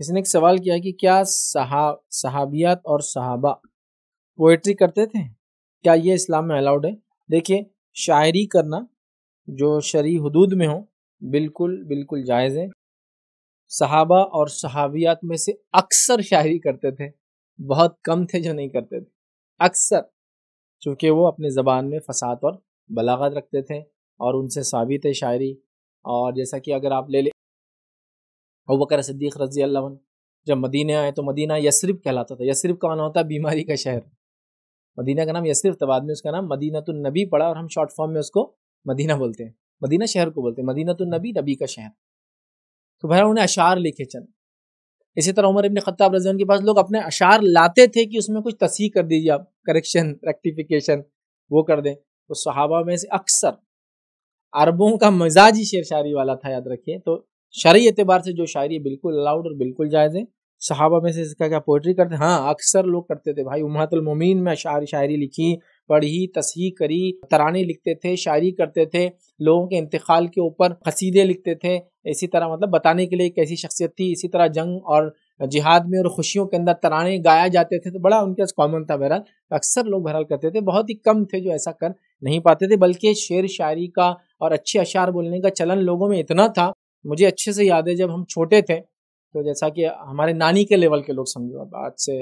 इसने एक सवाल किया कि क्या सहा सहाबियात और सहाबा पोइट्री करते थे क्या ये इस्लाम में अलाउड है देखिए शायरी करना जो शरी हदूद में हो बिल्कुल बिल्कुल जायज़ है सहाबा और सहाबियात में से अक्सर शायरी करते थे बहुत कम थे जो नहीं करते थे अक्सर चूँकि वो अपने ज़बान में फसाद और बलागत रखते थे और उनसे साबित है शायरी और जैसा कि अगर आप ले ले और बकर रजी अल्लाह जब मदीने आए तो मदीना यसरिब कहलाता था यसरफ़ का माना होता है बीमारी का शहर मदीना का नाम यसरिफ था बाद में उसका नाम मदीना तो नबी पड़ा और हम शॉर्ट फॉर्म में उसको मदीना बोलते हैं मदीना शहर को बोलते हैं मदीना तो नबी नबी का शहर तो भैया उन्हें अशार लिखे चंद इसी तरह उमर इबन खत्ताब रजन के पास लोग अपने अशार लाते थे कि उसमें कुछ तसी कर दीजिए आप करेक्शन रेक्टिफिकेशन वो कर दें तो सहाबा में से अक्सर अरबों का मिजाज ही शेर शायरी वाला था याद रखिए तो शरी एतबार से जो शायरी बिल्कुल अलाउड और बिल्कुल जायज़ है सहाबा में से इसका क्या पोइट्री करते हैं हाँ अक्सर लोग करते थे भाई उमतुलमोमिन में शायर शायरी लिखी पढ़ी तस्ही करी तराने लिखते थे शायरी करते थे लोगों के इंतकाल के ऊपर कसीदे लिखते थे इसी तरह मतलब बताने के लिए कैसी शख्सियत थी इसी तरह जंग और जिहाद में और खुशियों के अंदर तराने गाया जाते थे तो बड़ा उनके कॉमन था बहरहाल अक्सर लोग बहरहाल करते थे बहुत ही कम थे जो ऐसा कर नहीं पाते थे बल्कि शेर शायरी का और अच्छे अशार बोलने का चलन लोगों में इतना था मुझे अच्छे से याद है जब हम छोटे थे तो जैसा कि हमारे नानी के लेवल के लोग समझो अब आज से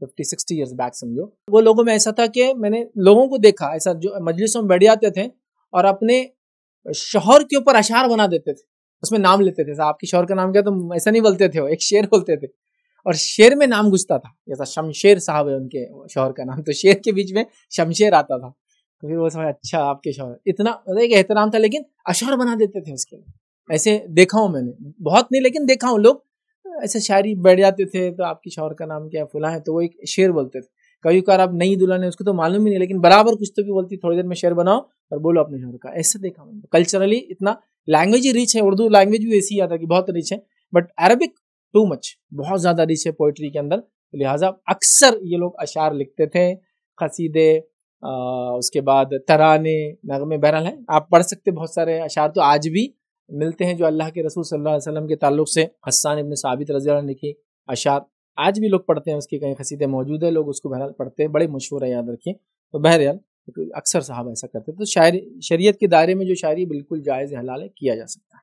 फिफ्टी सिक्सटी ईयर्स बैक समझो वो लोगों में ऐसा था कि मैंने लोगों को देखा ऐसा जो मजलिसों में बैठ जाते थे और अपने शोहर के ऊपर अशार बना देते थे उसमें नाम लेते थे आपके शोहर का नाम क्या तो ऐसा नहीं बोलते थे एक शेर बोलते थे और शेर में नाम घुसता था जैसा शमशेर साहब है उनके शोहर का नाम तो शेर के बीच में शमशेर आता था तो फिर वो समझ अच्छा आपके शोहर इतना मतलब एक एहतराम था लेकिन अशार बना देते थे उसके लिए ऐसे देखा हूँ मैंने बहुत नहीं लेकिन देखा हूँ लोग ऐसे शायरी बैठ जाते थे तो आपकी शौहर का नाम क्या फुला है तो वो एक शेर बोलते थे कभी कार आप नई दुल्हन है उसको तो मालूम ही नहीं लेकिन बराबर कुछ तो भी बोलती थोड़ी देर में शेर बनाओ और बोलो अपने शौहर का ऐसे देखा मैंने कल्चरली इतना लैंग्वेज ही रिच है उर्दू लैंग्वेज भी ऐसी आता कि बहुत रिच है बट अरबिक टू मच बहुत ज़्यादा रिच है पोइट्री के अंदर तो लिहाजा अक्सर ये लोग अशार लिखते थे खसीदे उसके बाद तराने नगमे बहरहाल हैं आप पढ़ सकते बहुत सारे अशार तो आज भी मिलते हैं जो अल्लाह के रसूल सल्लल्लाहु अलैहि वसल्लम के ताल्लुक से हसान इबन साबित रजी लिखी अशार आज भी लोग पढ़ते हैं उसकी कई खसीदें मौजूद है लोग उसको बहरहाल पढ़ते हैं बड़े मशहूर है याद रखें तो बहरहाल अक्सर साहब ऐसा करते हैं तो शायरी शरीयत के दायरे में जो शायरी बिल्कुल जायज़ हलाल है किया जा सकता है